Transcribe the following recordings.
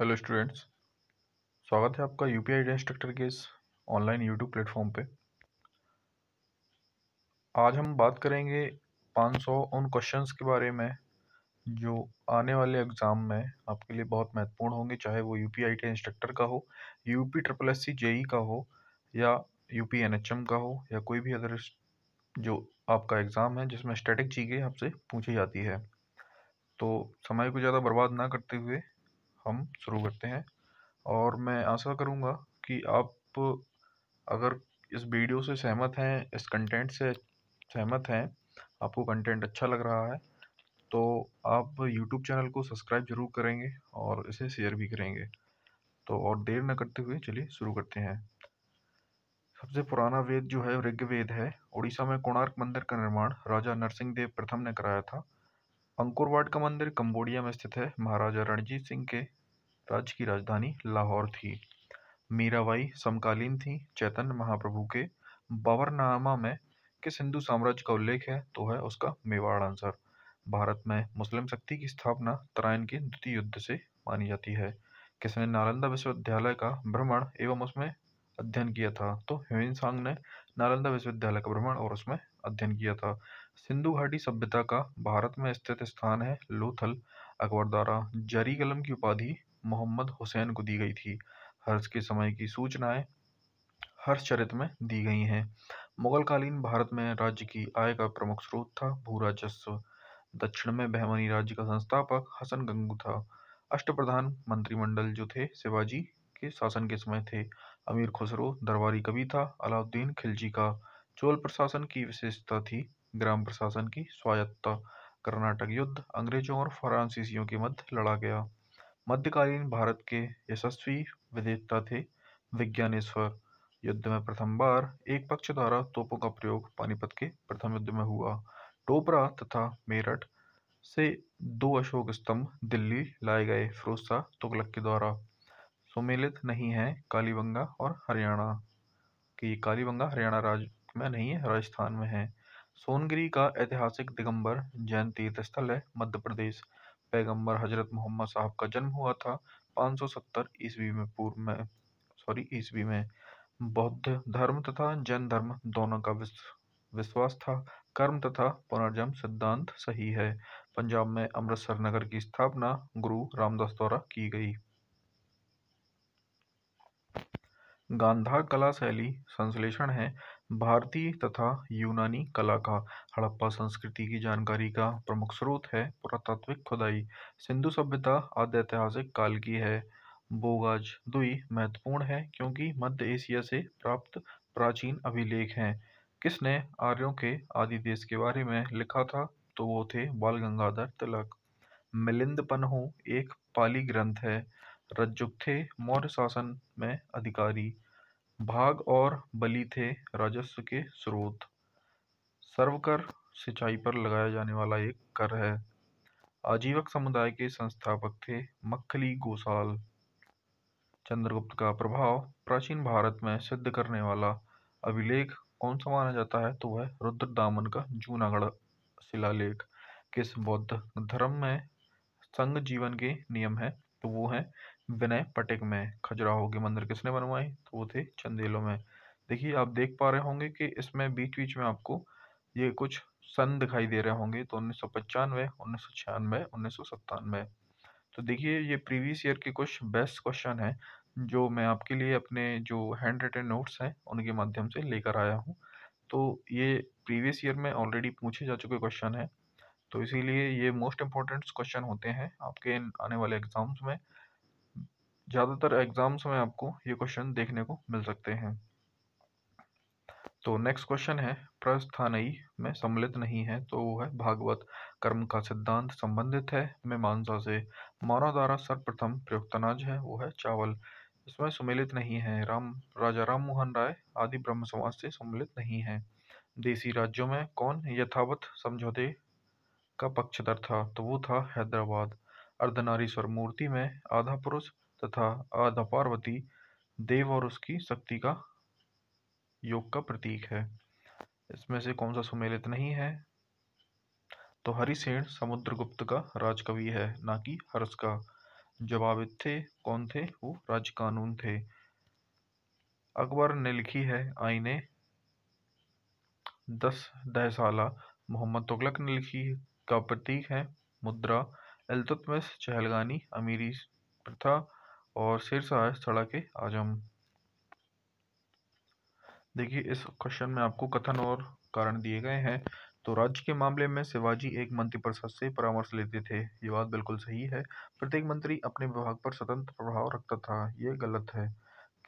Hello students स्वागत है आपका यू पी आई इंस्ट्रक्टर के इस ऑनलाइन यूट्यूब प्लेटफॉर्म पे आज हम बात करेंगे 500 उन क्वेश्चंस के बारे में जो आने वाले एग्ज़ाम में आपके लिए बहुत महत्वपूर्ण होंगे चाहे वो U P I T instructor का हो U P triple S C JE का हो या U P N H M का हो या कोई भी अदर जो आपका एग्ज़ाम है जिसमें स्टैटिक चीज़ें आपसे पूछी जाती है तो समय को ज़्यादा बर्बाद ना करते हुए हम शुरू करते हैं और मैं आशा करूँगा कि आप अगर इस वीडियो से सहमत हैं इस कंटेंट से सहमत हैं आपको कंटेंट अच्छा लग रहा है तो आप यूट्यूब चैनल को सब्सक्राइब जरूर करेंगे और इसे शेयर भी करेंगे तो और देर न करते हुए चलिए शुरू करते हैं सबसे पुराना वेद जो है ऋग्वेद है उड़ीसा में कोणार्क मंदिर का निर्माण राजा नरसिंह देव प्रथम ने कराया था अंकुरवाड का मंदिर कंबोडिया में स्थित है महाराजा रणजीत सिंह के राज्य की राजधानी लाहौर थी मीराबाई समकालीन थी चैतन्य महाप्रभु के बाबरनामा में किस हिंदू साम्राज्य का उल्लेख है तो है उसका मेवाड़ आंसर भारत में मुस्लिम शक्ति की स्थापना तराइन के द्वितीय युद्ध से मानी जाती है किसने नालंदा विश्वविद्यालय का भ्रमण एवं उसमें अध्ययन किया था तो ह्यून सांग ने नालंदा विश्वविद्यालय का भ्रमण और उसमें अध्ययन किया था सिंधु घाटी सभ्यता का भारत में स्थित स्थान है लोथल अकबर द्वारा जरी कलम की उपाधि मोहम्मद हुसैन को दी गई थी हर्ष के समय की सूचनाएं चरित में दी गई हैं मुगलकालीन भारत में राज्य की आय का प्रमुख स्रोत था भू राजस्व दक्षिण में बहमनी राज्य का संस्थापक हसन गंगू था अष्ट प्रधान मंत्रिमंडल जो थे शिवाजी के शासन के समय थे अमीर खुसरो दरबारी कवि था अलाउद्दीन खिलजी का चोल प्रशासन की विशेषता थी ग्राम प्रशासन की स्वायत्तता कर्नाटक युद्ध अंग्रेजों और फ्रांसीसियों के मध्य लड़ा गया मध्यकालीन भारत के यशस्वी विदेशता थे विज्ञानेश्वर युद्ध में प्रथम बार एक पक्ष द्वारा तोपों का प्रयोग पानीपत के प्रथम युद्ध में हुआ टोपरा तथा मेरठ से दो अशोक स्तंभ दिल्ली लाए गए फिरोजा तुगलक के द्वारा सुमेलित नहीं है कालीबंगा और हरियाणा कि कालीबंगा हरियाणा राज्य में नहीं है राजस्थान में है सोनगिरी का ऐतिहासिक दिगंबर जैन तीर्थ स्थल है मध्य प्रदेश पैगंबर हजरत मोहम्मद साहब का जन्म हुआ था 570 ईस्वी में पूर्व में सॉरी ईस्वी में बौद्ध धर्म तथा जैन धर्म दोनों का विश्वास था कर्म तथा पुनर्जन्म सिद्धांत सही है पंजाब में अमृतसर नगर की स्थापना गुरु रामदास द्वारा की गई गांधार कला शैली संश्लेषण है भारतीय तथा यूनानी कला का हड़प्पा संस्कृति की जानकारी का प्रमुख स्रोत है पुरातात्विक खुदाई सिंधु सभ्यता ऐतिहासिक काल की है बोगाज दुई महत्वपूर्ण है क्योंकि मध्य एशिया से प्राप्त प्राचीन अभिलेख हैं किसने आर्यों के आदि देश के बारे में लिखा था तो वो थे बाल गंगाधर तिलक मिलिंद पनहू एक पाली ग्रंथ है रज्जुक थे मौर्य शासन में अधिकारी भाग और बलि थे राजस्व के स्रोत सर्वकर सिंचाई पर लगाया जाने वाला एक कर है आजीवक समुदाय के संस्थापक थे मक्खली गोसाल चंद्रगुप्त का प्रभाव प्राचीन भारत में सिद्ध करने वाला अभिलेख कौन सा माना जाता है तो वह रुद्र दामन का जूनागढ़ शिलालेख किस बौद्ध धर्म में संघ जीवन के नियम है तो वो है विनय पटेक में खजुराहो के मंदिर किसने बनवाए तो वो थे चंदेलो में देखिए आप देख पा रहे होंगे कि इसमें बीच बीच में आपको ये कुछ सन दिखाई दे रहे होंगे तो उन्नीस सौ पचानवे उन्नीस सौ छियानवे उन्नीस सौ सत्तानवे तो देखिए ये प्रीवियस ईयर के कुछ बेस्ट क्वेश्चन हैं जो मैं आपके लिए अपने जो हैंड रिटन नोट्स हैं उनके माध्यम से लेकर आया हूँ तो ये प्रीवियस ईयर में ऑलरेडी पूछे जा चुके क्वेश्चन हैं तो इसीलिए ये मोस्ट इम्पोर्टेंट क्वेश्चन होते हैं आपके आने वाले एग्ज़ाम्स में ज़्यादातर एग्ज़ाम्स में आपको ये क्वेश्चन देखने को मिल सकते हैं तो नेक्स्ट क्वेश्चन है प्रस्थानयी में सम्मिलित नहीं है तो वो है भागवत कर्म का सिद्धांत संबंधित है मीमांसा से मानव द्वारा सर्वप्रथम प्रयुक्त अनाज है वो है चावल इसमें सम्मिलित नहीं है राम राजा राम मोहन राय आदि ब्रह्म समाज से सम्मिलित नहीं है देसी राज्यों में कौन यथावत समझौते का पक्षधर था तो वो था हैदराबाद अर्धनारीश्वर मूर्ति में आधा पुरुष तथा आधा पार्वती देव और उसकी शक्ति का योग का प्रतीक है इसमें से कौन सा सुमेलित नहीं है तो हरिसेन समुद्रगुप्त का राजकवि है ना कि हर्ष का जवाब थे कौन थे वो राज कानून थे अकबर ने लिखी है आईने दस दहसाला मोहम्मद तुगलक ने लिखी का प्रतीक है मुद्रा अलतुतमस चहलगानी अमीरी प्रथा और सिरसा है सड़क आजम देखिए इस क्वेश्चन में आपको कथन और कारण दिए गए हैं तो राज्य के मामले में शिवाजी एक मंत्री परिषद से परामर्श लेते थे ये बात बिल्कुल सही है प्रत्येक मंत्री अपने विभाग पर स्वतंत्र प्रभाव रखता था ये गलत है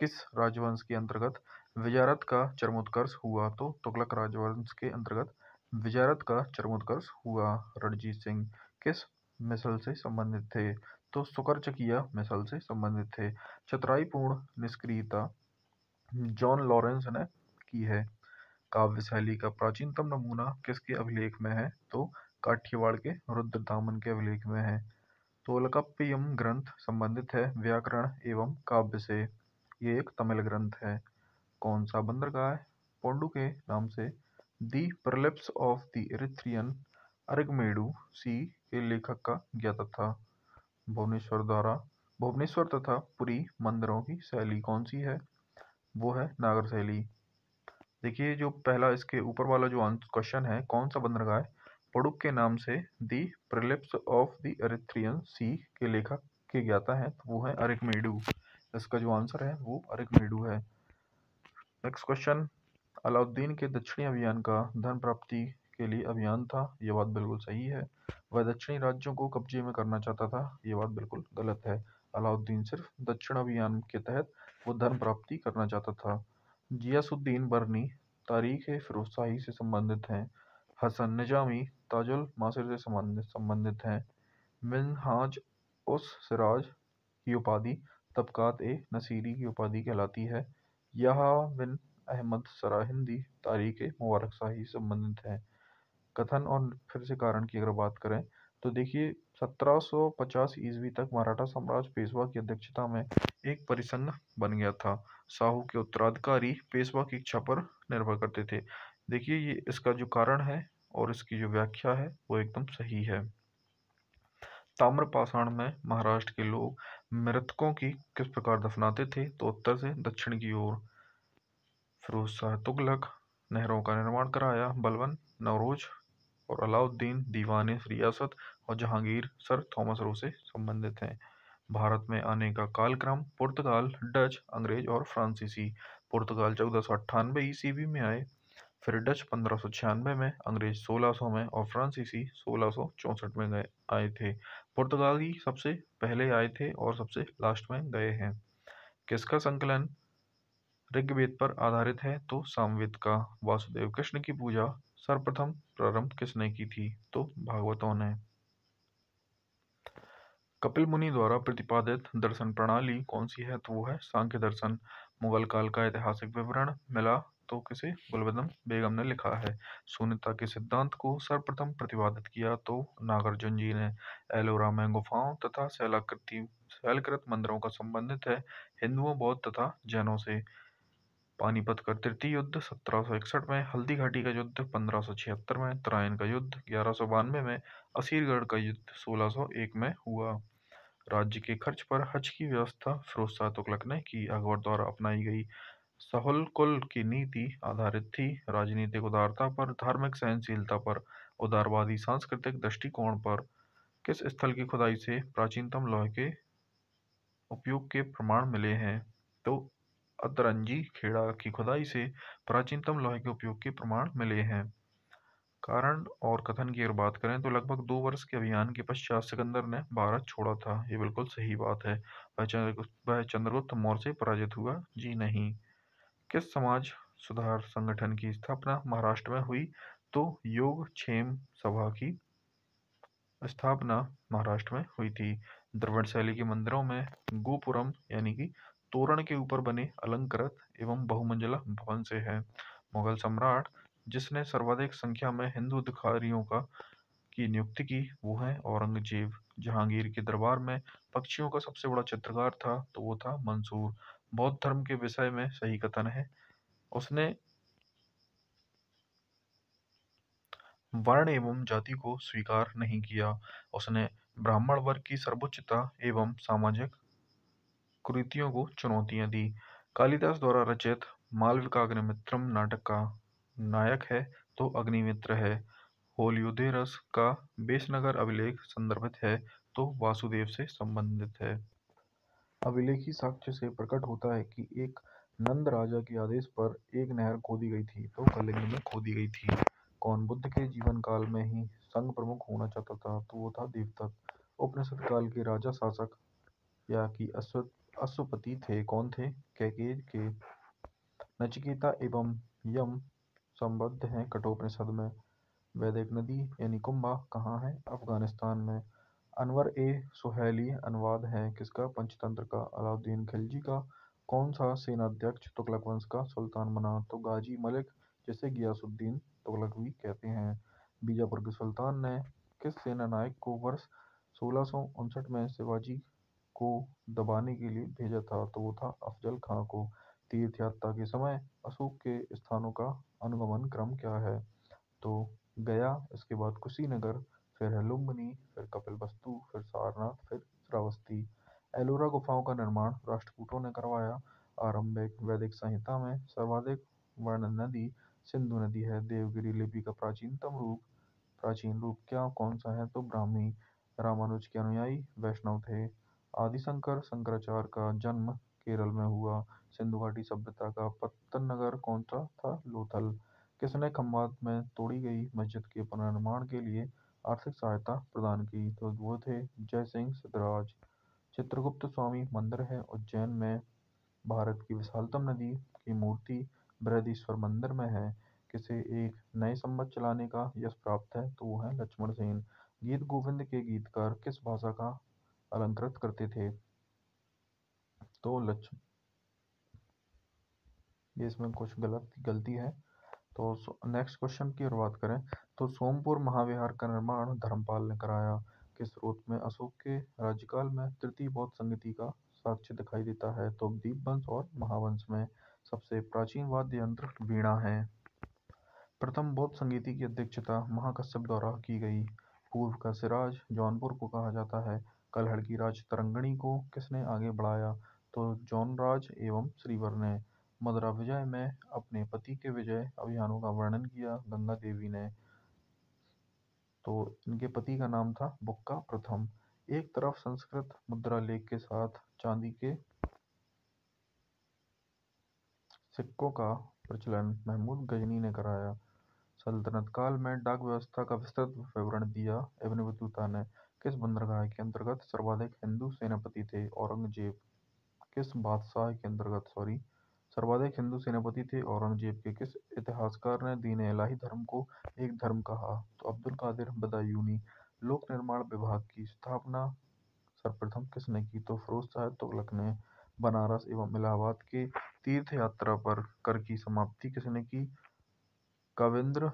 किस राजवंश के अंतर्गत विजारत का चरमोत्कर्ष हुआ तो तुगलक राजवंश के अंतर्गत विजारत का चरमोत्कर्ष हुआ रणजीत सिंह किस मिसल से संबंधित थे तो सुकर चकिया मिसल से संबंधित थे पूर्ण निष्क्रियता जॉन लॉरेंस ने की है काव्य शैली का प्राचीनतम नमूना किसके अभिलेख में है तो काठियावाड़ के रुद्र दामन के अभिलेख में है तोलकप्पियम ग्रंथ संबंधित है व्याकरण एवं काव्य से ये एक तमिल ग्रंथ है कौन सा बंदरगाह पोंडू के नाम से the Periplus of the Erythraean Arikamedu sea के लेखक का ज्ञाता था भुवनेश्वर द्वारा भुवनेश्वर तथा पुरी मंदिरों की शैली कौन सी है वो है नागर शैली देखिए जो पहला इसके ऊपर वाला जो क्वेश्चन है कौन सा बंदरगाह है पड़ुक के नाम से the Periplus of the Erythraean sea के लेखक के ज्ञाता है तो वो है अरिकमेडू इसका जो आंसर है वो अरिकमेडू है नेक्स्ट क्वेश्चन अलाउद्दीन के दक्षिणी अभियान का धन प्राप्ति के लिए अभियान था यह बात बिल्कुल सही है वह दक्षिणी राज्यों को कब्जे में करना चाहता था यह बात बिल्कुल गलत है अलाउद्दीन सिर्फ दक्षिण अभियान के तहत वो धन प्राप्ति करना चाहता था जियासुद्दीन बर्नी तारीख फिरोजशाही से संबंधित हैं हसन निजामी ताजुल मासिर से संबंधित हैं मिनहाज उस सिराज की उपाधि तबकात ए नसीरी की उपाधि कहलाती है यह बिन अहमद सराहिंदी तारीख मुबारक शाही संबंधित है कथन और फिर से कारण की अगर बात करें तो देखिए 1750 ईस्वी तक मराठा साम्राज्य पेशवा की अध्यक्षता में एक परिसंघ बन गया था साहू के उत्तराधिकारी पेशवा की इच्छा पर निर्भर करते थे देखिए ये इसका जो कारण है और इसकी जो व्याख्या है वो एकदम सही है ताम्रपाषाण में महाराष्ट्र के लोग मृतकों की किस प्रकार दफनाते थे तो उत्तर से दक्षिण की ओर फिरोज शाह तुगलक नहरों का निर्माण कराया बलवन नवरोज और अलाउद्दीन दीवान रियासत और जहांगीर सर थॉमस रो से संबंधित हैं भारत में आने का कालक्रम पुर्तगाल डच अंग्रेज और फ्रांसीसी पुर्तगाल चौदह सौ अट्ठानबे ईस्वी में आए फिर डच पंद्रह सौ छियानवे में अंग्रेज सोलह सौ में और फ्रांसीसी सोलह सौ चौंसठ में गए आए थे पुर्तगाली सबसे पहले आए थे और सबसे लास्ट में गए हैं किसका संकलन ऋग्वेद पर आधारित है तो सामवेद का वासुदेव कृष्ण की पूजा सर्वप्रथम प्रारंभ किसने की थी तो भागवतों ने कपिल मुनि द्वारा प्रतिपादित दर्शन प्रणाली कौन सी है तो वो है सांख्य दर्शन मुगल काल का ऐतिहासिक विवरण मिला तो किसे गुलबदम बेगम ने लिखा है शून्यता के सिद्धांत को सर्वप्रथम प्रतिपादित किया तो नागार्जुन जी ने एलोरा में गुफाओं तथा शैलाकृति शैलकृत मंदिरों का संबंधित है हिंदुओं बौद्ध तथा जैनों से पानीपत का तृतीय युद्ध सत्रह में हल्दी घाटी का युद्ध पंद्रह में तराइन का युद्ध ग्यारह में असीरगढ़ का युद्ध 1601 में हुआ राज्य के खर्च पर हज की व्यवस्था फिरोज शाह तुगलक ने की अकबर द्वारा अपनाई गई कुल की नीति आधारित थी राजनीतिक उदारता पर धार्मिक सहनशीलता पर उदारवादी सांस्कृतिक दृष्टिकोण पर किस स्थल की खुदाई से प्राचीनतम लोहे के उपयोग के प्रमाण मिले हैं तो हदरंजी खेड़ा की खुदाई से प्राचीनतम लोहे के उपयोग के प्रमाण मिले हैं कारण और कथन की अगर बात करें तो लगभग दो वर्ष के अभियान के पश्चात सिकंदर ने भारत छोड़ा था ये बिल्कुल सही बात है वह चंद्रगुप्त मौर्य से पराजित हुआ जी नहीं किस समाज सुधार संगठन की स्थापना महाराष्ट्र में हुई तो योग क्षेम सभा की स्थापना महाराष्ट्र में हुई थी द्रवण शैली के मंदिरों में गोपुरम यानी कि तोरण के ऊपर बने अलंकृत एवं बहुमंजिला भवन से है मुगल सम्राट जिसने सर्वाधिक संख्या में हिंदू अधिकारियों का की नियुक्ति की वो है औरंगजेब जहांगीर के दरबार में पक्षियों का सबसे बड़ा चित्रकार था तो वो था मंसूर बौद्ध धर्म के विषय में सही कथन है उसने वर्ण एवं जाति को स्वीकार नहीं किया उसने ब्राह्मण वर्ग की सर्वोच्चता एवं सामाजिक कुरीतियों को चुनौतियां दी कालिदास द्वारा रचित मालविका अग्निमित्रम नाटक का नायक है तो अग्निमित्र है होलियोदेरस का बेसनगर अभिलेख संदर्भित है तो वासुदेव से संबंधित है अभिलेखी साक्ष्य से प्रकट होता है कि एक नंद राजा के आदेश पर एक नहर खोदी गई थी तो कलिंग में खोदी गई थी कौन बुद्ध के जीवन काल में ही संघ प्रमुख होना चाहता था तो वो था देवदत्त उपनिषद काल के राजा शासक या कि अश्वत्थ अश्वपति थे कौन थे कैकेय के नचिकेता एवं यम संबद्ध हैं कठोपनिषद में वैदिक नदी यानी कुंभा कहाँ है अफगानिस्तान में अनवर ए सुहैली अनुवाद है किसका पंचतंत्र का अलाउद्दीन खिलजी का कौन सा सेनाध्यक्ष तुगलक वंश का सुल्तान बना तो गाजी मलिक जिसे गियासुद्दीन तुगलक भी कहते हैं बीजापुर के सुल्तान ने किस सेना नायक को वर्ष सोलह में शिवाजी को दबाने के लिए भेजा था तो वो था अफजल खां को तीर्थ यात्रा के समय अशोक के स्थानों का अनुगमन क्रम क्या है तो गया इसके बाद कुशीनगर फिर है लुम्बनी फिर वस्तु फिर सारनाथ फिर श्रावस्ती एलोरा गुफाओं का निर्माण राष्ट्रकूटों ने करवाया आरंभिक वैदिक संहिता में सर्वाधिक वर्ण नदी सिंधु नदी है देवगिरी लिपि का प्राचीनतम रूप प्राचीन रूप क्या कौन सा है तो ब्राह्मी रामानुज के अनुयायी वैष्णव थे आदिशंकर शंकराचार्य का जन्म केरल में हुआ। सिंधु घाटी सभ्यता का पत्तन नगर कौन सा था? लोथल। किसने खम्बात में तोड़ी गई मस्जिद के पुनर्निर्माण के लिए आर्थिक सहायता प्रदान की? तो वो थे सिंह सिद्धराज। चित्रगुप्त स्वामी मंदिर है उज्जैन में। भारत की विशालतम नदी की मूर्ति बृहदीश्वर मंदिर में है। किसे एक नए संबंध चलाने का यश प्राप्त है? तो वो है लक्ष्मण सेन। गीत गोविंद के गीतकार किस भाषा का अलंकृत करते थे तो लक्ष्मी ये इसमें कुछ गलत गलती है तो नेक्स्ट क्वेश्चन की शुरुआत करें तो सोमपुर महाविहार का निर्माण धर्मपाल ने कराया के स्रोत में अशोक के राज्यकाल में तृतीय बौद्ध संगति का साक्ष्य दिखाई देता है तो दीप वंश और महावंश में सबसे प्राचीन वाद्य यंत्र वीणा है प्रथम बौद्ध संगीति की अध्यक्षता महाकश्यप द्वारा की गई पूर्व का सिराज जौनपुर को कहा जाता है कल राज तरंगणी को किसने आगे बढ़ाया तो राज एवं श्रीवर ने मदरा विजय में अपने पति के विजय अभियानों का वर्णन किया गंगा देवी ने तो इनके पति का नाम था बुक्का प्रथम एक तरफ संस्कृत मुद्रा लेख के साथ चांदी के सिक्कों का प्रचलन महमूद गजनी ने कराया सल्तनत काल में डाक व्यवस्था का विस्तृत विवरण दिया इब्न बतूता ने किस बंदरगाह के अंतर्गत सर्वाधिक हिंदू सेनापति थे औरंगजेब किस बादशाह के अंतर्गत सॉरी सर्वाधिक हिंदू सेनापति थे औरंगजेब के किस इतिहासकार ने दीन इलाही धर्म को एक धर्म कहा तो अब्दुल कादिर बदायूनी लोक निर्माण विभाग की स्थापना सर्वप्रथम किसने की तो फरोज शाह तुगलक ने बनारस एवं इलाहाबाद के तीर्थ यात्रा पर कर की समाप्ति किसने की कविंद्र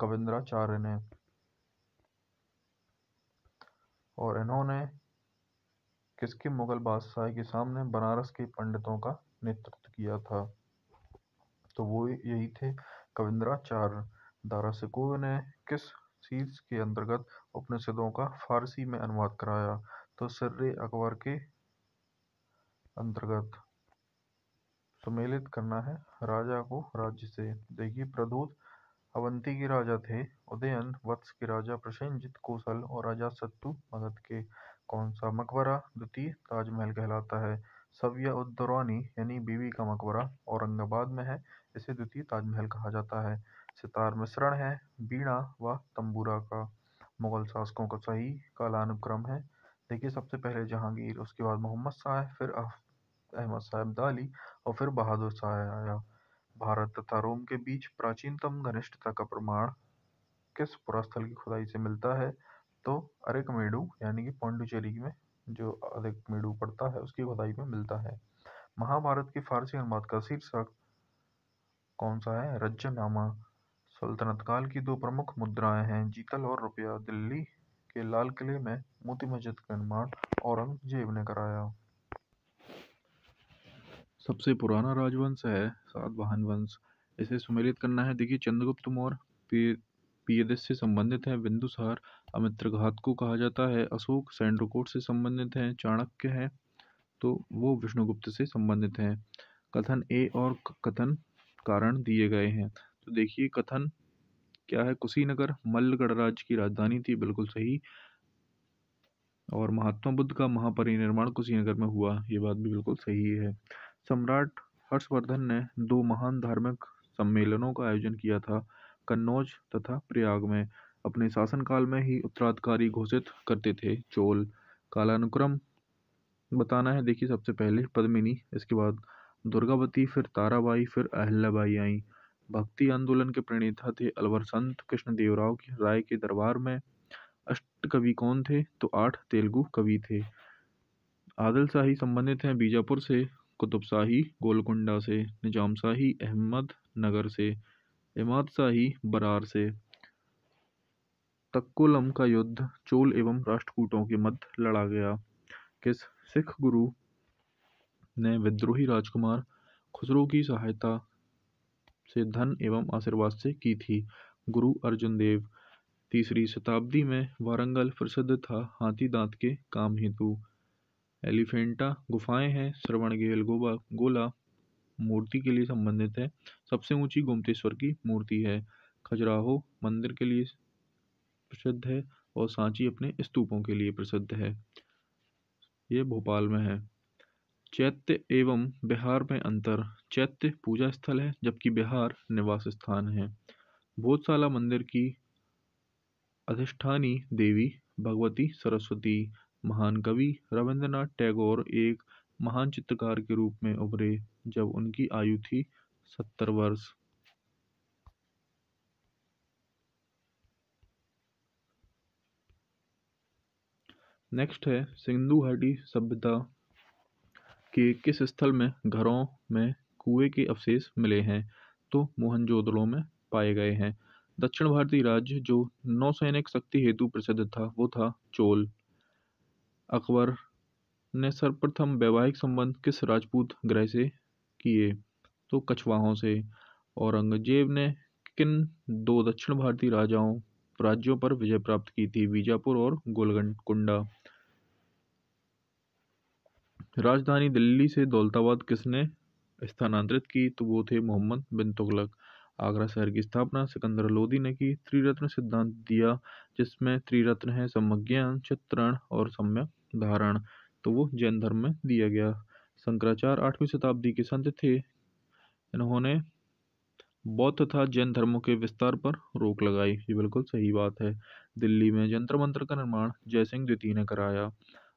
कविंद्राचार्य ने और इन्होंने किसके मुग़ल बादशाह के सामने बनारस के पंडितों का नेतृत्व किया था तो वो यही थे कविंद्राचार्य दारा सिकोह ने किस चीज के अंतर्गत उपनिषदों का फारसी में अनुवाद कराया तो सर्रे अकबर के अंतर्गत सम्मिलित करना है राजा को राज्य से देखिए प्रदूत अवंती के राजा थे उदयन वत्स के राजा प्रसेनजीत कौशल और सत्तु मगध के कौन सा मकबरा द्वितीय ताजमहल कहलाता है सविया उद्दरानी यानी बीवी का मकबरा औरंगाबाद में है इसे द्वितीय ताजमहल कहा जाता है सितार मिश्रण है बीणा व तंबूरा का मुगल शासकों का सही कालानुक्रम है देखिए सबसे पहले जहांगीर उसके बाद मोहम्मद शाह फिर अहमद साहब दाली और फिर बहादुर शाह आया भारत तथा रोम के बीच प्राचीनतम घनिष्ठता का प्रमाण किस पुरास्थल की खुदाई से मिलता है तो मेडू यानी कि पौंडुचेरी में जो मेडू पड़ता है उसकी खुदाई में मिलता है महाभारत की फारसी अनुवाद का शीर्षक कौन सा है रज्जनामा सल्तनत काल की दो प्रमुख मुद्राएं हैं जीतल और रुपया दिल्ली के लाल किले में मोती मस्जिद का निर्माण औरंगजेब ने कराया सबसे पुराना राजवंश है सातवाहन वंश इसे सुमेलित करना है देखिए चंद्रगुप्त मौर्य पी से संबंधित है बिंदुसार अमित्रघात को कहा जाता है अशोक सैंड्रकोट से संबंधित हैं चाणक्य हैं तो वो विष्णुगुप्त से संबंधित हैं कथन ए और कथन कारण दिए गए हैं तो देखिए कथन क्या है कुशीनगर मल्लगढ़ राज्य की राजधानी थी बिल्कुल सही और महात्मा बुद्ध का महापरिनिर्माण कुशीनगर में हुआ ये बात भी बिल्कुल सही है सम्राट हर्षवर्धन ने दो महान धार्मिक सम्मेलनों का आयोजन किया था कन्नौज तथा प्रयाग में अपने शासनकाल में ही उत्तराधिकारी घोषित करते थे चोल कालानुक्रम बताना है देखिए सबसे पहले पद्मिनी इसके बाद दुर्गावती फिर ताराबाई फिर अहल्याबाई आई भक्ति आंदोलन के प्रणेता थे अलवर संत कृष्ण देवराव की राय के दरबार में अष्ट कवि कौन थे तो आठ तेलुगु कवि थे आदिल शाही संबंधित हैं बीजापुर से कुतुब शाही गोलकुंडा से निजाम शाही अहमद नगर से इमाद शाही बरार से तक्कोलम का युद्ध चोल एवं राष्ट्रकूटों के मध्य लड़ा गया किस सिख गुरु ने विद्रोही राजकुमार खुसरो की सहायता से धन एवं आशीर्वाद से की थी गुरु अर्जुन देव तीसरी शताब्दी में वारंगल प्रसिद्ध था हाथी दांत के काम हेतु एलिफेंटा गुफाएं हैं श्रवणगेल गोबा गोला मूर्ति के लिए संबंधित है सबसे ऊंची गोमतेश्वर की मूर्ति है खजुराहो मंदिर के लिए प्रसिद्ध है और सांची अपने स्तूपों के लिए प्रसिद्ध है ये भोपाल में है चैत्य एवं बिहार में अंतर चैत्य पूजा स्थल है जबकि बिहार निवास स्थान है बोधशाला मंदिर की अधिष्ठानी देवी भगवती सरस्वती महान कवि रविंद्रनाथ टैगोर एक महान चित्रकार के रूप में उभरे जब उनकी आयु थी सत्तर वर्ष नेक्स्ट है सिंधु घाटी सभ्यता के किस स्थल में घरों में कुएं के अवशेष मिले हैं तो मोहनजोदड़ो में पाए गए हैं दक्षिण भारतीय राज्य जो नौसैनिक शक्ति हेतु प्रसिद्ध था वो था चोल अकबर ने सर्वप्रथम वैवाहिक संबंध किस राजपूत ग्रह से किए तो कछवाहों से औरंगजेब ने किन दो दक्षिण भारतीय राजाओं राज्यों पर विजय प्राप्त की थी बीजापुर और गोलकुंडा राजधानी दिल्ली से दौलताबाद किसने स्थानांतरित की तो वो थे मोहम्मद बिन तुगलक आगरा शहर की स्थापना सिकंदर लोधी ने की त्रिरत्न सिद्धांत दिया जिसमें त्रिरत्न है सम्यज्ञान चित्रण और सम्यक धारण तो वो जैन धर्म में दिया गया शंकराचार्य आठवीं शताब्दी के संत थे इन्होंने बौद्ध तथा जैन धर्मों के विस्तार पर रोक लगाई ये बिल्कुल सही बात है दिल्ली में जंतर मंत्र का निर्माण जयसिंह द्वितीय ने कराया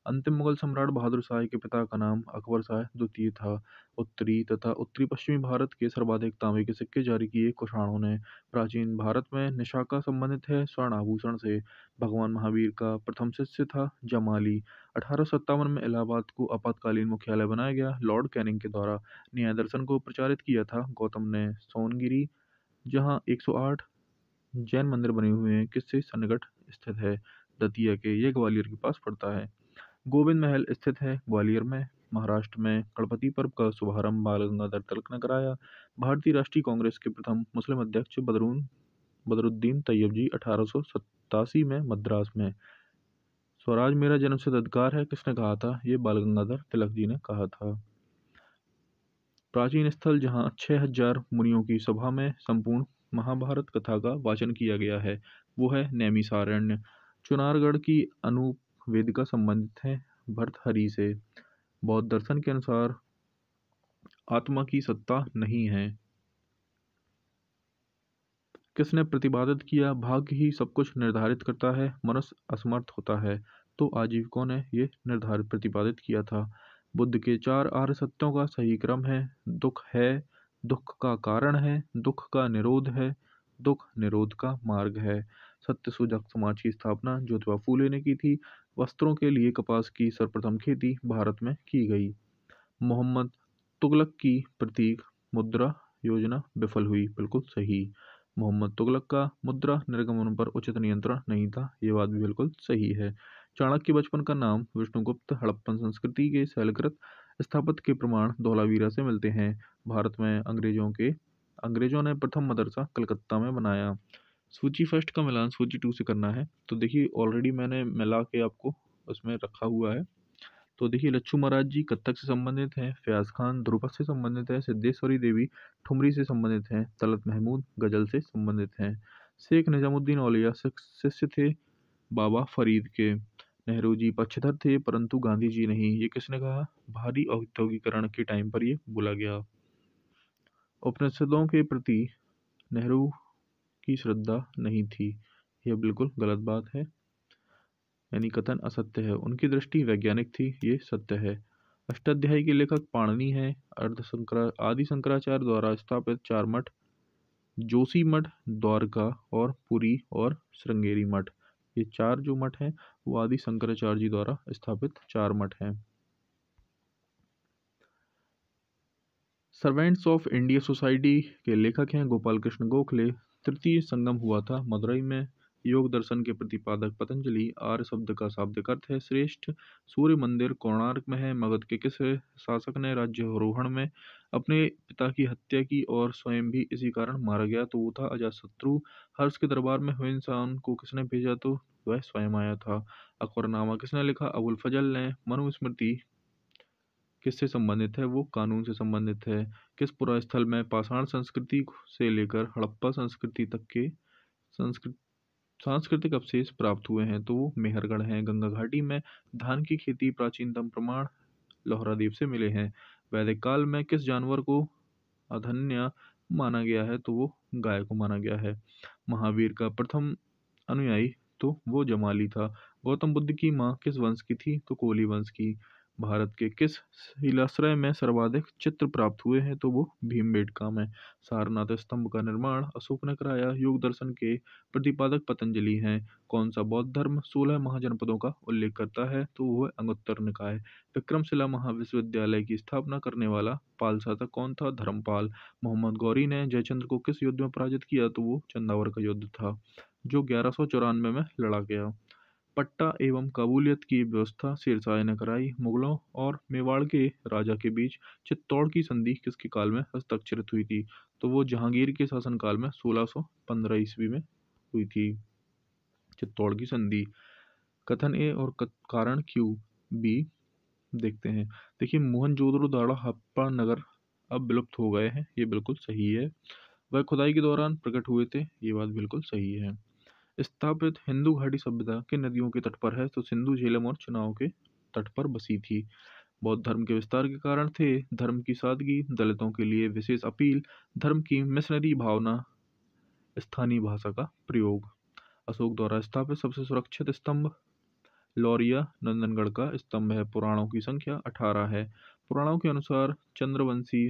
अंतिम मुगल सम्राट बहादुर शाह के पिता का नाम अकबर शाह द्वितीय था उत्तरी तथा उत्तरी पश्चिमी भारत के सर्वाधिक तांबे के सिक्के जारी किए कुषाणों ने प्राचीन भारत में निशाका संबंधित है स्वर्ण आभूषण से भगवान महावीर का प्रथम शिष्य था जमाली अठारह में इलाहाबाद को आपातकालीन मुख्यालय बनाया गया लॉर्ड कैनिंग के द्वारा न्याय दर्शन को प्रचारित किया था गौतम ने सोनगिरी जहाँ एक जैन मंदिर बने हुए हैं किससे सन्निकट स्थित है दतिया के यह ग्वालियर के पास पड़ता है गोविंद महल स्थित है ग्वालियर में महाराष्ट्र में गणपति पर्व का शुभारंभ बाल गंगाधर तिलक ने कराया भारतीय राष्ट्रीय कांग्रेस के प्रथम मुस्लिम अध्यक्ष बदरून बदरुद्दीन तैयब जी अठारह में मद्रास में स्वराज मेरा जन्म से अधिकार है किसने कहा था ये बाल गंगाधर तिलक जी ने कहा था प्राचीन स्थल जहाँ छः हजार मुनियों की सभा में संपूर्ण महाभारत कथा का वाचन किया गया है वो है नैमिसारण्य चुनारगढ़ की अनूप वेद का संबंधित हैं भर्तहरि से बौद्ध दर्शन के अनुसार आत्मा की सत्ता नहीं है किसने प्रतिपादित किया भाग्य ही सब कुछ निर्धारित करता है मनुष्य असमर्थ होता है तो आजीविकों ने यह निर्धारित प्रतिपादित किया था बुद्ध के चार आर्य सत्यों का सही क्रम है दुख है दुख का कारण है दुख का निरोध है दुख निरोध का मार्ग है सत्य सूजक समाज की स्थापना ज्योतिबा फूले ने की थी वस्त्रों के लिए कपास की सर्वप्रथम खेती भारत में की गई मोहम्मद तुगलक की प्रतीक मुद्रा योजना विफल हुई बिल्कुल सही मोहम्मद तुगलक का मुद्रा निर्गमन पर उचित नियंत्रण नहीं था ये बात भी बिल्कुल सही है चाणक्य बचपन का नाम विष्णुगुप्त हड़प्पन संस्कृति के शैलकृत स्थापत के प्रमाण धोलावीरा से मिलते हैं भारत में अंग्रेजों के अंग्रेजों ने प्रथम मदरसा कलकत्ता में बनाया सूची फर्स्ट का मिलान सूची टू से करना है तो देखिए ऑलरेडी मैंने मिला के आपको उसमें रखा हुआ है तो देखिए लच्छू महाराज जी कत्थक से संबंधित हैं फयाज खान ध्रुपद से संबंधित हैं सिद्धेश्वरी देवी ठुमरी से संबंधित हैं तलत महमूद गजल से संबंधित हैं शेख निजामुद्दीन औलिया शिष्य थे बाबा फरीद के नेहरू जी पक्षधर थे परंतु गांधी जी नहीं ये किसने कहा भारी औद्योगिकरण के टाइम पर ये बोला गया उपनिषदों के प्रति नेहरू की श्रद्धा नहीं थी यह बिल्कुल गलत बात है यानी कथन असत्य है उनकी दृष्टि वैज्ञानिक थी ये सत्य है अष्टाध्यायी के लेखक पाणनी है अर्ध शंकरा आदि शंकराचार्य द्वारा स्थापित चार मठ जोशी मठ द्वारका और पुरी और श्रृंगेरी मठ ये चार जो मठ हैं वो आदि शंकराचार्य जी द्वारा स्थापित चार मठ हैं सर्वेंट्स ऑफ इंडिया सोसाइटी के लेखक हैं गोपाल कृष्ण गोखले तृतीय संगम हुआ था मदुरई में योग दर्शन के प्रतिपादक पतंजलि आर्य शब्द का शाब्दिक अर्थ है श्रेष्ठ सूर्य मंदिर कोणार्क में है मगध के किस शासक ने राज्य रोहण में अपने पिता की हत्या की और स्वयं भी इसी कारण मारा गया तो वो था शत्रु हर्ष के दरबार में हुए इंसान को किसने भेजा तो वह स्वयं आया था अकबरनामा किसने लिखा अबुल फजल ने मनुस्मृति किससे संबंधित है वो कानून से संबंधित है किस पुरास्थल में पाषाण संस्कृति से लेकर हड़प्पा संस्कृति तक के संस्कृत सांस्कृतिक अवशेष प्राप्त हुए हैं तो वो मेहरगढ़ हैं गंगा घाटी में धान की खेती प्राचीनतम प्रमाण लोहरादीप से मिले हैं वैदिक काल में किस जानवर को अधन्य माना गया है तो वो गाय को माना गया है महावीर का प्रथम अनुयायी तो वो जमाली था गौतम बुद्ध की माँ किस वंश की थी तो कोली वंश की भारत के किस शिलाश्रय में सर्वाधिक चित्र प्राप्त हुए हैं तो वो भीमबेटका काम है सारनाथ स्तंभ का निर्माण अशोक ने कराया योग दर्शन के प्रतिपादक पतंजलि हैं कौन सा बौद्ध धर्म सोलह महाजनपदों का उल्लेख करता है तो वह अंगोत्तर निकाय विक्रमशिला महाविश्वविद्यालय की स्थापना करने वाला पाल शासक कौन था धर्मपाल मोहम्मद गौरी ने जयचंद्र को किस युद्ध में पराजित किया तो वो चंदावर का युद्ध था जो ग्यारह में लड़ा गया पट्टा एवं कबूलियत की व्यवस्था शेरशाह ने कराई मुगलों और मेवाड़ के राजा के बीच चित्तौड़ की संधि किसके काल में हस्ताक्षरित हुई थी तो वो जहांगीर के शासनकाल में 1615 ईस्वी में हुई थी चित्तौड़ की संधि कथन ए और कारण क्यू बी देखते हैं देखिए मोहनजोदड़ो दाड़ा हप्पा नगर अब विलुप्त हो गए हैं ये बिल्कुल सही है वह खुदाई के दौरान प्रकट हुए थे ये बात बिल्कुल सही है स्थापित हिंदू घाटी सभ्यता के नदियों के तट पर है तो सिंधु झेलम और चुनाव के तट पर बसी थी बौद्ध धर्म के विस्तार के कारण थे धर्म की सादगी दलितों के लिए विशेष अपील धर्म की मिशनरी भावना स्थानीय भाषा का प्रयोग अशोक द्वारा स्थापित सबसे सुरक्षित स्तंभ लौरिया नंदनगढ़ का स्तंभ है पुराणों की संख्या अठारह है पुराणों के अनुसार चंद्रवंशी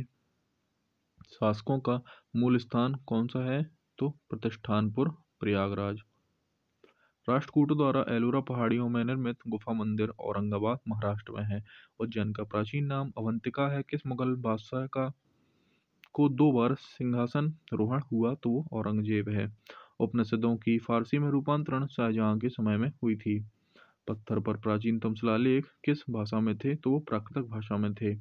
शासकों का मूल स्थान कौन सा है तो प्रतिष्ठानपुर प्रयागराज राष्ट्रकूट द्वारा एलोरा पहाड़ियों में निर्मित गुफा मंदिर औरंगाबाद महाराष्ट्र में है उज्जैन का प्राचीन नाम अवंतिका है किस मुगल बादशाह का को दो बार सिंहासन रोहण हुआ तो वो औरंगजेब है उपनिषदों की फारसी में रूपांतरण शाहजहां के समय में हुई थी पत्थर पर प्राचीनतम शिलालेख किस भाषा में थे तो वो प्राकृतिक भाषा में थे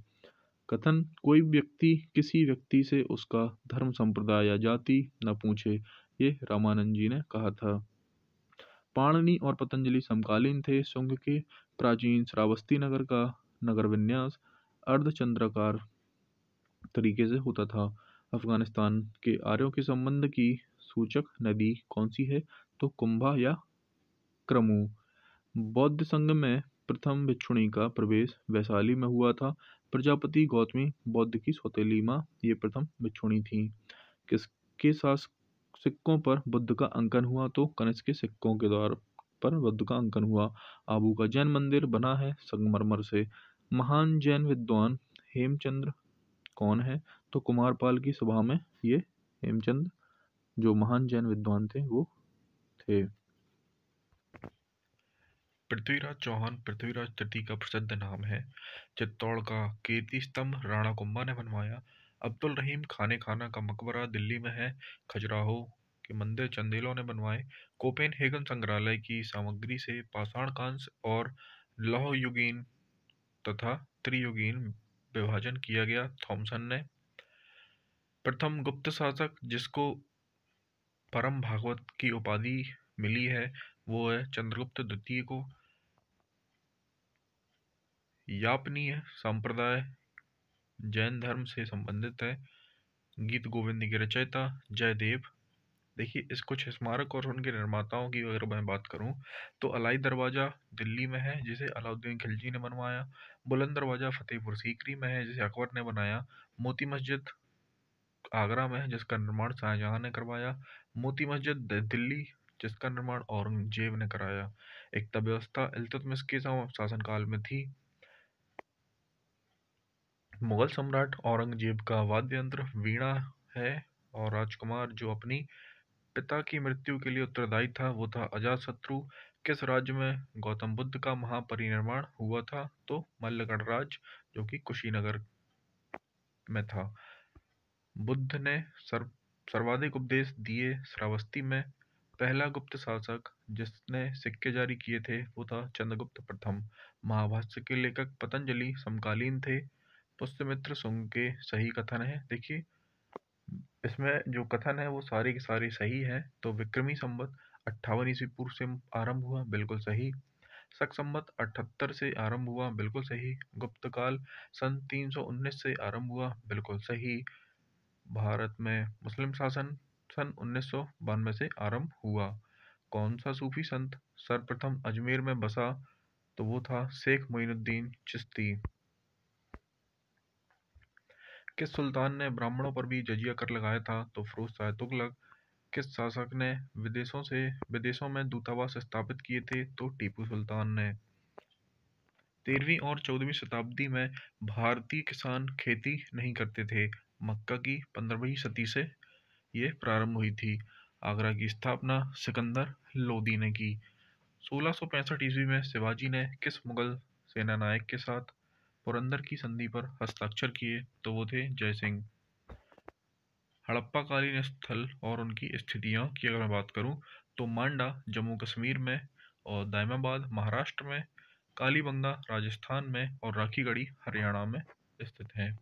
कथन कोई व्यक्ति किसी व्यक्ति से उसका धर्म संप्रदाय या जाति न पूछे ये रामानंद जी ने कहा था पाणनी और पतंजलि समकालीन थे शुंग के प्राचीन श्रावस्ती नगर का नगर विन्यास अर्धचंद्राकार तरीके से होता था अफगानिस्तान के आर्यों के संबंध की सूचक नदी कौन सी है तो कुंभा या क्रमु बौद्ध संघ में प्रथम भिक्षुणी का प्रवेश वैशाली में हुआ था प्रजापति गौतमी बौद्ध की सौतेली माँ ये प्रथम भिक्षुणी थी किसके शासक सिक्कों पर बुद्ध का अंकन हुआ तो कनिष्क के सिक्कों के द्वार पर बुद्ध का अंकन हुआ आबू का जैन मंदिर बना है संगमरमर से महान जैन विद्वान हेमचंद्र कौन है तो कुमारपाल की सभा में ये हेमचंद्र जो महान जैन विद्वान थे वो थे पृथ्वीराज चौहान पृथ्वीराज तृतीय का प्रसिद्ध नाम है चित्तौड़ का कीर्ति स्तंभ राणा कुंभा ने बनवाया अब्दुल रहीम खाने खाना का मकबरा दिल्ली में है खजुराहो के मंदिर चंदेलों ने बनवाए कोपेन हेगन संग्रहालय की सामग्री से पाषाण कांस और लौह युगीन तथा त्रियुगीन विभाजन किया गया थॉमसन ने प्रथम गुप्त शासक जिसको परम भागवत की उपाधि मिली है वो है चंद्रगुप्त द्वितीय को यापनीय संप्रदाय जैन धर्म से संबंधित है गीत गोविंद की रचयिता जयदेव देखिए इस कुछ स्मारक और उनके निर्माताओं की अगर मैं बात करूं तो अलाई दरवाज़ा दिल्ली में है जिसे अलाउद्दीन खिलजी ने बनवाया बुलंद दरवाज़ा फतेहपुर सीकरी में है जिसे अकबर ने बनाया मोती मस्जिद आगरा में है जिसका निर्माण शाहजहां ने करवाया मोती मस्जिद दिल्ली जिसका निर्माण औरंगजेब ने कराया एकता व्यवस्था इल्तुतमिश के शासनकाल में थी मुगल सम्राट औरंगजेब का वाद्य यंत्र वीणा है और राजकुमार जो अपनी पिता की मृत्यु के लिए उत्तरदायी था वो था अजातशत्रु किस राज्य में गौतम बुद्ध का महापरिनिर्माण हुआ था तो मल्लगढ़ राज जो कि कुशीनगर में था बुद्ध ने सर्व सर्वाधिक उपदेश दिए श्रावस्ती में पहला गुप्त शासक जिसने सिक्के जारी किए थे वो था चंद्रगुप्त प्रथम महाभाष्य के लेखक पतंजलि समकालीन थे पुष्यमित्र सुंग के सही कथन है देखिए इसमें जो कथन है वो सारे के सारे सही है तो विक्रमी संबत अट्ठावन ईस्वी पूर्व से आरंभ हुआ बिल्कुल सही शक संबत अठहत्तर से आरंभ हुआ बिल्कुल सही गुप्त काल सन 319 से आरंभ हुआ बिल्कुल सही भारत में मुस्लिम शासन सन उन्नीस से आरंभ हुआ कौन सा सूफी संत सर्वप्रथम अजमेर में बसा तो वो था शेख मोइनुद्दीन चिश्ती किस सुल्तान ने ब्राह्मणों पर भी जजिया कर लगाया था तो फिरोज शाह तुगलक किस शासक ने विदेशों से विदेशों में दूतावास स्थापित किए थे तो टीपू सुल्तान ने तेरहवीं और चौदहवीं शताब्दी में भारतीय किसान खेती नहीं करते थे मक्का की पंद्रहवीं सदी से ये प्रारंभ हुई थी आगरा की स्थापना सिकंदर लोदी ने की सोलह ईस्वी में शिवाजी ने किस मुगल सेनानायक के साथ पुरंदर की संधि पर हस्ताक्षर किए तो वो थे जय सिंह हड़प्पाकालीन स्थल और उनकी स्थितियों की अगर मैं बात करूं तो मांडा जम्मू कश्मीर में और दायमाबाद महाराष्ट्र में कालीबंगा राजस्थान में और राखीगढ़ी हरियाणा में स्थित हैं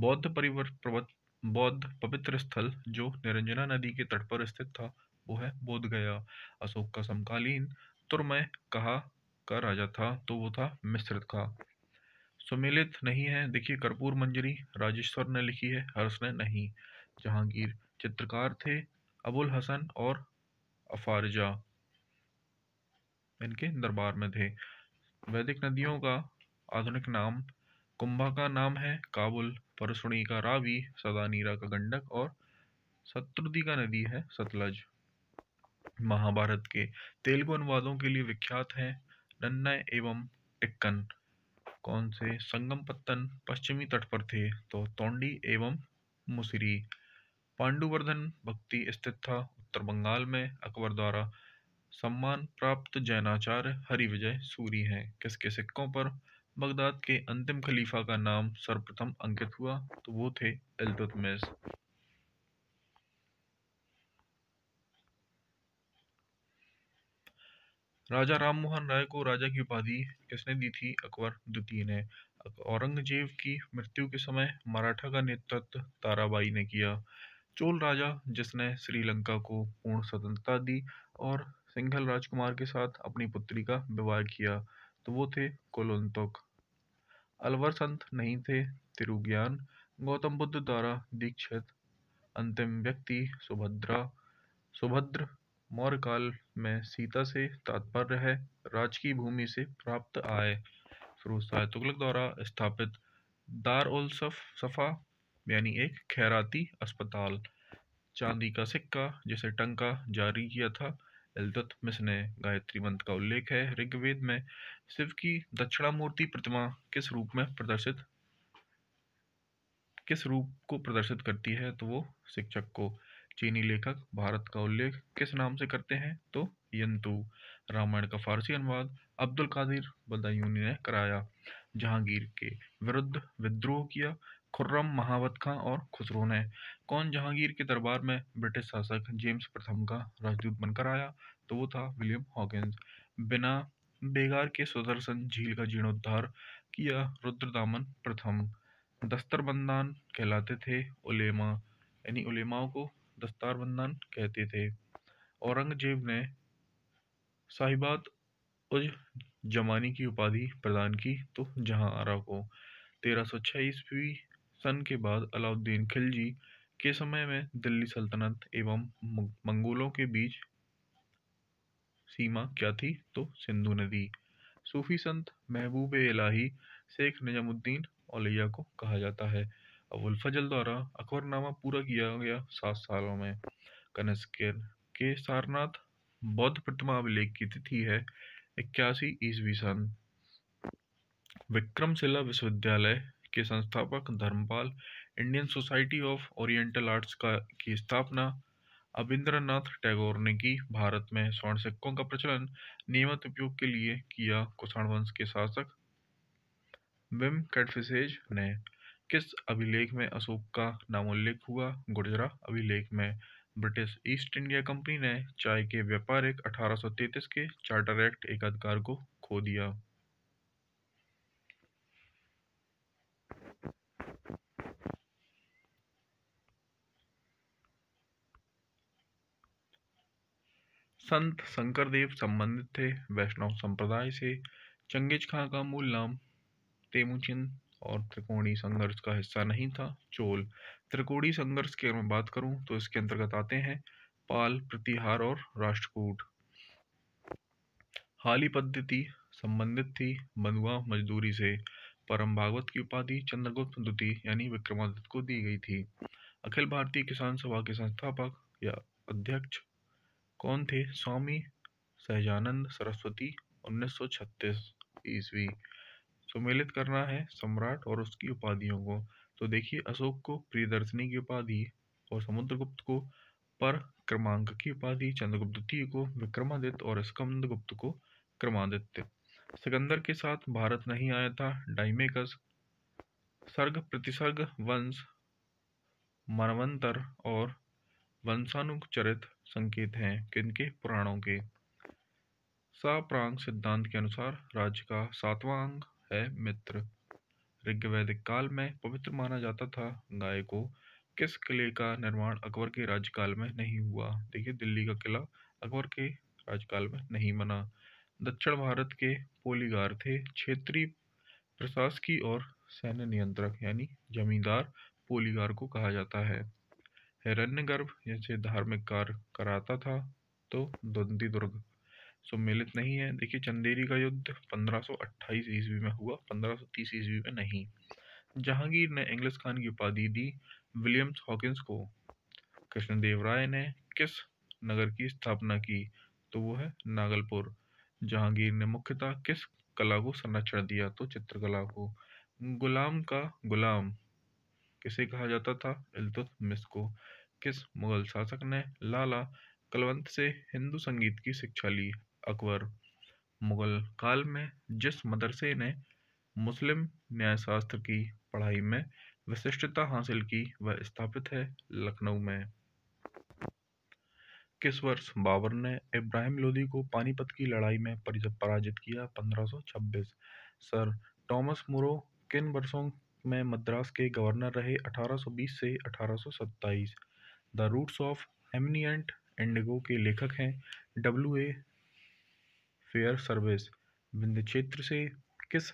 बौद्ध परिवर्त बौद्ध पवित्र स्थल जो निरंजना नदी के तट पर स्थित था वो है बोध गया अशोक का समकालीन तुरमय कहा का राजा था तो वो था मिश्रित का सम्मिलित नहीं है देखिए कर्पूर मंजरी राजेश्वर ने लिखी है हर्ष ने नहीं जहांगीर चित्रकार थे अबुल हसन और अफारजा इनके दरबार में थे वैदिक नदियों का आधुनिक नाम कुंभा का नाम है काबुल परसुणी का रावी सदानीरा का गंडक और शत्रुदी का नदी है सतलज महाभारत के तेलुगु अनुवादों के लिए विख्यात हैं नन्ना एवं टिक्कन कौन से संगम पत्तन पश्चिमी तट पर थे तो तोंडी एवं मुसिरी पांडुवर्धन भक्ति स्थित था उत्तर बंगाल में अकबर द्वारा सम्मान प्राप्त जैनाचार्य हरिविजय सूरी हैं किसके सिक्कों पर बगदाद के अंतिम खलीफा का नाम सर्वप्रथम अंकित हुआ तो वो थे इल्तुतमिश राजा राम मोहन राय को राजा की उपाधि किसने दी थी अकबर द्वितीय ने औरंगजेब की मृत्यु के समय मराठा का नेतृत्व ताराबाई ने किया चोल राजा जिसने श्रीलंका को पूर्ण स्वतंत्रता दी और सिंघल राजकुमार के साथ अपनी पुत्री का विवाह किया तो वो थे कोलोन्तक अलवर संत नहीं थे तिरुज्ञान गौतम बुद्ध द्वारा दीक्षित अंतिम व्यक्ति सुभद्रा सुभद्र मौर्य काल में सीता से तात्पर्य है राज की भूमि से प्राप्त आय फिरोज शाह तुगलक द्वारा स्थापित दार उल सफ सफ़ा यानी एक खैराती अस्पताल चांदी का सिक्का जिसे टंका जारी किया था एल्दत मिस ने गायत्री मंत्र का उल्लेख है ऋग्वेद में शिव की दक्षिणामूर्ति प्रतिमा किस रूप में प्रदर्शित किस रूप को प्रदर्शित करती है तो वो शिक्षक को चीनी लेखक भारत का उल्लेख किस नाम से करते हैं तो यंतु रामायण का फारसी अनुवाद अब्दुल कादिर बदायूनी ने कराया जहांगीर के विरुद्ध विद्रोह किया खुर्रम महावत खां और खुसरो ने कौन जहांगीर के दरबार में ब्रिटिश शासक जेम्स प्रथम का राजदूत बनकर आया तो वो था विलियम हॉकिंस बिना बेगार के सुदर्शन झील का जीर्णोद्धार किया रुद्रदामन प्रथम दस्तरबंदान कहलाते थे उलेमा यानी उलेमाओं को दस्तार बंधन कहते थे औरंगजेब ने साहिबात उज जमानी की उपाधि प्रदान की तो जहां आरा को तेरह सौ छः ईस्वी सन के बाद अलाउद्दीन खिलजी के समय में दिल्ली सल्तनत एवं मंगोलों के बीच सीमा क्या थी तो सिंधु नदी सूफी संत महबूब इलाही शेख निजामुद्दीन औलिया को कहा जाता है अबुलफजल द्वारा अकबरनामा पूरा किया गया सात सालों में कनस्क के सारनाथ बौद्ध प्रतिमा अभिलेख की तिथि है इक्यासी ईस्वी सन विक्रमशिला विश्वविद्यालय के संस्थापक Dharmapala Indian society of oriental arts का की स्थापना अबिंद्रनाथ टैगोर ने की भारत में स्वर्ण सिक्कों का प्रचलन नियमित उपयोग के लिए किया कुषाण वंश के शासक विम कैटफिसेज ने किस अभिलेख में अशोक का नामोल्लेख हुआ गुर्जरा अभिलेख में ब्रिटिश ईस्ट इंडिया कंपनी ने चाय के व्यापारिक 1833 के चार्टर एक्ट एकाधिकार को खो दिया संत शंकरदेव संबंधित थे वैष्णव संप्रदाय से चंगेज खां का मूल नाम तेमुचिन और त्रिकोणीय संघर्ष का हिस्सा नहीं था चोल त्रिकोणीय संघर्ष की अगर मैं बात करूं तो इसके अंतर्गत आते हैं पाल प्रतिहार और राष्ट्रकूट हाली पद्धति संबंधित थी बंधुआ मजदूरी से परम भागवत की उपाधि चंद्रगुप्त द्वितीय यानी विक्रमादित्य को दी गई थी अखिल भारतीय किसान सभा के संस्थापक या अध्यक्ष कौन थे स्वामी सहजानंद सरस्वती 1936 ईस्वी सम्मिलित करना है सम्राट और उसकी उपाधियों को तो देखिए अशोक को प्रियदर्शनी की उपाधि और समुद्रगुप्त को पर क्रमांक की उपाधि चंद्रगुप्त द्वितीय को विक्रमादित्य और स्कंदगुप्त को क्रमादित्य सिकंदर के साथ भारत नहीं आया था डाइमेकस सर्ग प्रतिसर्ग वंश मनवंतर और वंशानुचरित संकेत हैं किनके पुराणों के प्रांग सिद्धांत के अनुसार राज्य का सातवां अंग है मित्र ऋग्वैदिक काल में पवित्र माना जाता था गाय को किस किले का निर्माण अकबर के राज्यकाल में नहीं हुआ देखिए दिल्ली का किला अकबर के राज्यकाल में नहीं बना दक्षिण भारत के पोलीगार थे क्षेत्रीय प्रशासकीय और सैन्य नियंत्रक यानी जमींदार पोलीगार को कहा जाता है हिरण्य गर्भ जैसे धार्मिक कार्य कराता था तो द्वंदी दुर्ग सम्मिलित नहीं है देखिए चंदेरी का युद्ध 1528 ईस्वी में हुआ 1530 ईस्वी में नहीं जहांगीर ने इंग्लिस खान की उपाधि दी विलियम्स हॉकिंस को कृष्णदेव राय ने किस नगर की स्थापना की तो वो है नागलपुर जहांगीर ने मुख्यतः किस कला को संरक्षण दिया तो चित्रकला को गुलाम का गुलाम किसे कहा जाता था इल्तुतमिस को किस मुगल शासक ने लाला कलवंत से हिंदू संगीत की शिक्षा ली अकबर मुग़ल काल में जिस मदरसे ने मुस्लिम न्यायशास्त्र की पढ़ाई में विशिष्टता हासिल की वह स्थापित है लखनऊ में किस वर्ष बाबर ने इब्राहिम लोदी को पानीपत की लड़ाई में पराजित किया 1526 सर टॉमस मुरो किन वर्षों में मद्रास के गवर्नर रहे 1820 से 1827 the roots of eminent indigo के लेखक हैं W A Fairservis Vindhya क्षेत्र से किस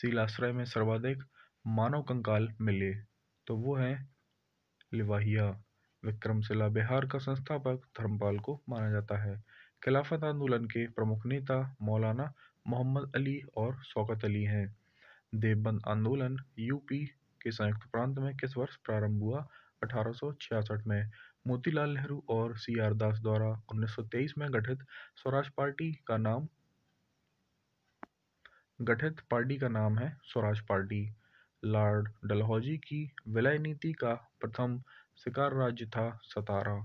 शिलाश्रय में सर्वाधिक मानव कंकाल मिले तो वो है लिवाहिया विक्रमशिला बिहार का संस्थापक धर्मपाल को माना जाता है खिलाफत आंदोलन के प्रमुख नेता मौलाना मोहम्मद अली और शौकत अली हैं देवबंद आंदोलन यूपी के संयुक्त प्रांत में किस वर्ष प्रारंभ हुआ 1866 में मोतीलाल नेहरू और सी आर दास द्वारा 1923 में गठित स्वराज पार्टी का नाम गठित पार्टी का नाम है स्वराज पार्टी लॉर्ड डलहौजी की विलय नीति का प्रथम शिकार राज्य था सतारा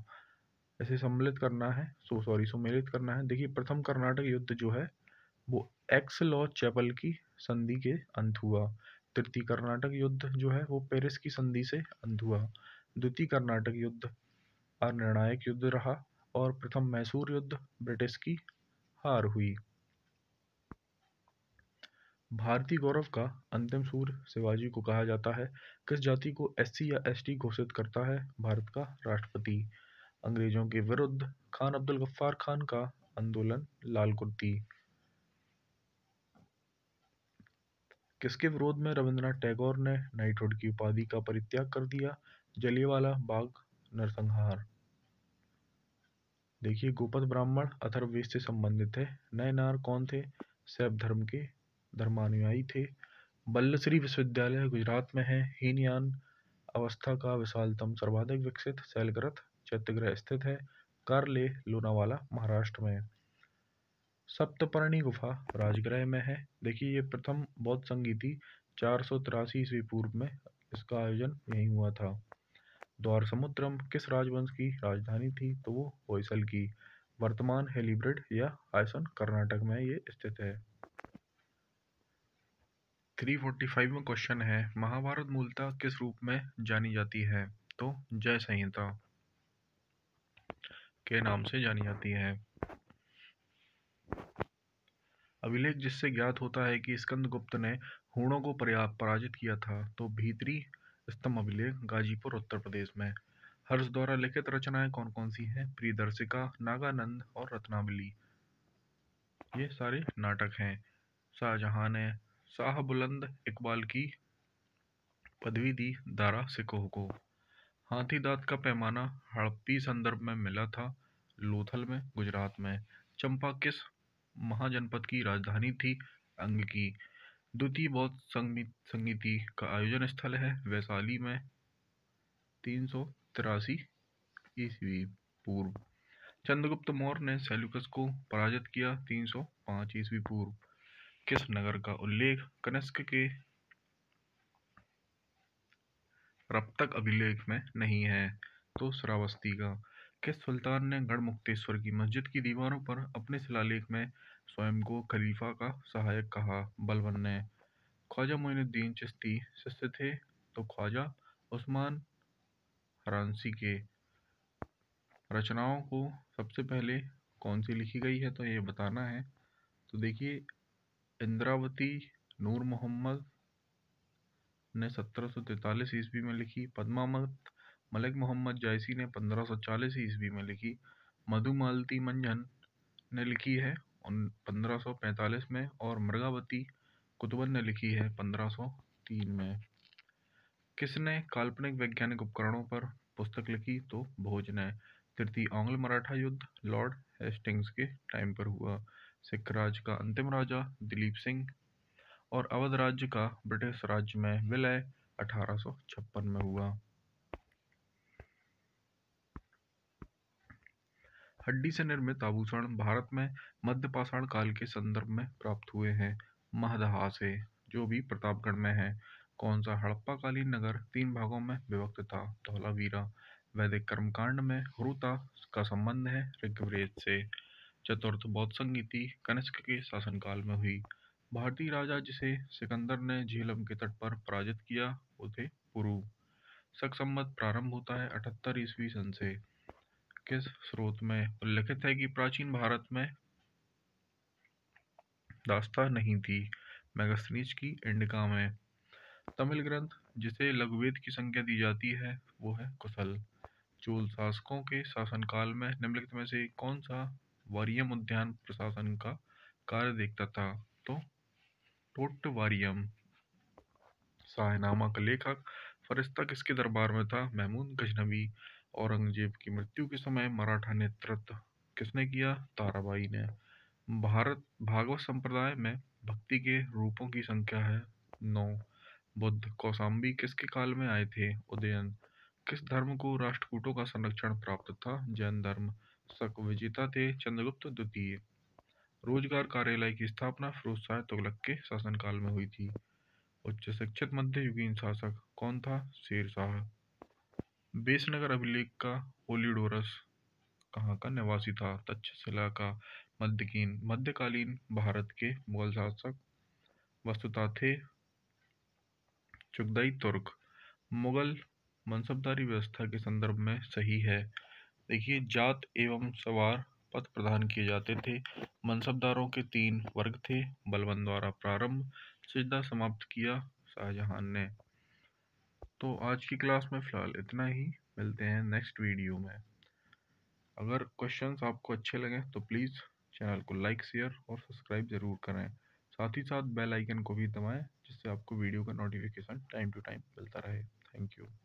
इसे सम्मिलित करना है सो सॉरी सम्मिलित करना है देखिए प्रथम कर्नाटक युद्ध जो है वो एक्स लॉ चैपल की संधि के अंत हुआ तृतीय कर्नाटक युद्ध जो है वो पेरिस की संधि से अंत हुआ द्वितीय कर्नाटक युद्ध अनिर्णायक युद्ध रहा और प्रथम मैसूर युद्ध ब्रिटिश की हार हुई भारतीय गौरव का अंतिम सूर शिवाजी को कहा जाता है किस जाति को एससी या एस घोषित करता है भारत का राष्ट्रपति अंग्रेजों के विरुद्ध खान अब्दुल गफ्फार खान का आंदोलन लाल कुर्ती किसके विरोध में रविंद्रनाथ टैगोर ने नाइटहुड की उपाधि का परित्याग कर दिया जलियावाला बाग नरसंहार देखिए गोपद ब्राह्मण अथर्ववेद से संबंधित है नए नार कौन थे सैब धर्म के धर्मानुयायी थे बल्लश्री विश्वविद्यालय गुजरात में है हीनयान अवस्था का विशालतम सर्वाधिक विकसित शैलग्रथ चैत्यग्रह स्थित है कार्ले लोनावाला महाराष्ट्र में सप्तपर्णी गुफा राजगृह में है देखिए ये प्रथम बौद्ध संगीति चार सौ तिरासी ईस्वी पूर्व में इसका आयोजन यहीं हुआ था द्वार समुद्रम किस राजवंश की राजधानी थी तो वो होयसल की वर्तमान हेलीब्रिड या आयसन कर्नाटक में ये स्थित है 345 में क्वेश्चन है महाभारत मूलतः किस रूप में जानी जाती है तो जय संहिता के नाम से जानी जाती है अभिलेख जिससे ज्ञात होता है कि स्कंद गुप्त ने हूणों को पराजित किया था तो भीतरी स्तंभ अभिलेख गाजीपुर उत्तर प्रदेश में हर्ष द्वारा लिखित रचनाएं कौन कौन सी हैं प्रियदर्शिका नागानंद और रत्नावली ये सारे नाटक हैं शाहजहां ने शाह बुलंद इकबाल की पदवी दी दारा सिकोह को हाथी दांत का पैमाना हड़प्पी संदर्भ में मिला था लोथल में गुजरात में चंपा किस महाजनपद की राजधानी थी अंग की द्वितीय बौद्ध संगीत संगीति का आयोजन स्थल है वैशाली में तीन सौ तिरासी ईस्वी पूर्व चंद्रगुप्त मौर्य ने सेल्यूकस को पराजित किया 305 ईस्वी पूर्व किस नगर का उल्लेख कनिष्क के रप्तक अभिलेख में नहीं है तो श्रावस्ती का किस सुल्तान ने गढ़मुक्तेश्वर की मस्जिद की दीवारों पर अपने शिलालेख में स्वयं को खलीफा का सहायक कहा बलवन ने ख्वाजा मोइनुद्दीन चिश्ती सस्ते थे तो ख्वाजा उस्मान हरानसी के रचनाओं को सबसे पहले कौन सी लिखी गई है तो ये बताना है तो देखिए इंद्रावती नूर मोहम्मद ने सत्रह सौ तैतालीस ईस्वी में लिखी पद्मावत मलिक मोहम्मद जायसी ने पंद्रह सौ चालीस ईस्वी में लिखी मधुमालती मंजन ने लिखी है पंद्रह सौ पैंतालीस में और मृगावती कुतुबन ने लिखी है पंद्रह तीन में किसने काल्पनिक वैज्ञानिक उपकरणों पर पुस्तक लिखी तो भोज ने तृतीय आंग्ल मराठा युद्ध लॉर्ड हेस्टिंग्स के टाइम पर हुआ सिख राज का अंतिम राजा दिलीप सिंह और अवध राज्य का ब्रिटिश राज्य में विलय अठारह में हुआ हड्डी से निर्मित आभूषण भारत में मध्य पाषाण काल के संदर्भ में प्राप्त हुए हैं महदहा से जो भी प्रतापगढ़ में है कौन सा हड़प्पाकालीन नगर तीन भागों में विभक्त था धौलावीरा वैदिक कर्मकांड में हुता का संबंध है ऋग्वेद से चतुर्थ बौद्ध संगीति कनिष्क के शासनकाल में हुई भारतीय राजा जिसे सिकंदर ने झीलम के तट पर पराजित किया वो थे पुरु सक संबद्ध प्रारंभ होता है अठहत्तर ईस्वी सन से किस स्रोत में उल्लेखित है कि प्राचीन भारत में दास्ता नहीं थी मैगस्थनीज की इंडिका में तमिल ग्रंथ जिसे लघुवेद की संख्या दी जाती है वो है कुशल चोल शासकों के शासनकाल में निम्नलिखित में से कौन सा वारियम उद्यान प्रशासन का कार्य देखता था तो टोट वारियम शाहनामा का लेखक फरिश्ता किसके दरबार में था महमूद गजनबी औरंगजेब की मृत्यु के समय मराठा नेतृत्व किसने किया ताराबाई ने भारत भागवत संप्रदाय में भक्ति के रूपों की संख्या है नौ बुद्ध कौसाम्बी किसके काल में आए थे उदयन किस धर्म को राष्ट्रकूटों का संरक्षण प्राप्त था जैन धर्म शक विजेता थे चंद्रगुप्त द्वितीय रोजगार कार्यालय की स्थापना फिरोज शाह तुगलक के शासनकाल में हुई थी उच्च शिक्षित मध्ययुगीन शासक कौन था शेर शाह बेसनगर अभिलेख का ओलिडोरस कहाँ का निवासी था तक्षशिला का मध्यकीन मध्यकालीन भारत के मुगल शासक वस्तुता थे चुगदई तुर्क मुगल मनसबदारी व्यवस्था के संदर्भ में सही है देखिए जात एवं सवार पद प्रदान किए जाते थे मनसबदारों के तीन वर्ग थे बलवन द्वारा प्रारंभ सिजदा समाप्त किया शाहजहां ने तो आज की क्लास में फ़िलहाल इतना ही मिलते हैं नेक्स्ट वीडियो में अगर क्वेश्चंस आपको अच्छे लगें तो प्लीज़ चैनल को लाइक शेयर और सब्सक्राइब ज़रूर करें साथ ही साथ बेल आइकन को भी दबाएं जिससे आपको वीडियो का नोटिफिकेशन टाइम टू टाइम मिलता रहे थैंक यू